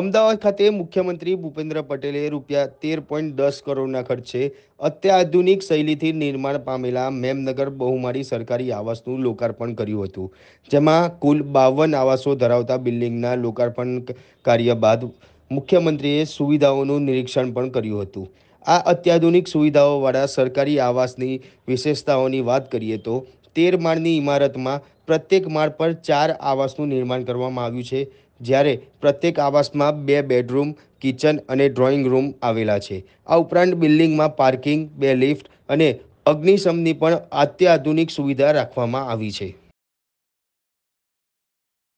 અમદાવાદ ખાતે મુખ્યમંત્રી ભૂપેન્દ્ર પટેલે રૂપિયા તેર પોઈન્ટ દસ કરોડના ખર્ચે અત્યાધુનિક શૈલીથી નિર્માણ પામેલા મેમનગર બહુમાળી સરકારી આવાસનું લોકાર્પણ કર્યું હતું જેમાં કુલ બાવન આવાસો ધરાવતા બિલ્ડિંગના લોકાર્પણ કાર્ય બાદ મુખ્યમંત્રીએ સુવિધાઓનું નિરીક્ષણ પણ કર્યું હતું આ અત્યાધુનિક સુવિધાઓવાળા સરકારી આવાસની વિશેષતાઓની વાત કરીએ તો તેર માળની ઇમારતમાં પ્રત્યેક માળ પર ચાર આવાસનું નિર્માણ કરવામાં આવ્યું છે જ્યારે પ્રત્યેક આવાસમાં બે બેડરૂમ કિચન અને ડ્રોઈંગ રૂમ આવેલા છે આ ઉપરાંત બિલ્ડિંગમાં પાર્કિંગ બે લિફ્ટ અને અગ્નિશમની પણ અત્યાધુનિક સુવિધા રાખવામાં આવી છે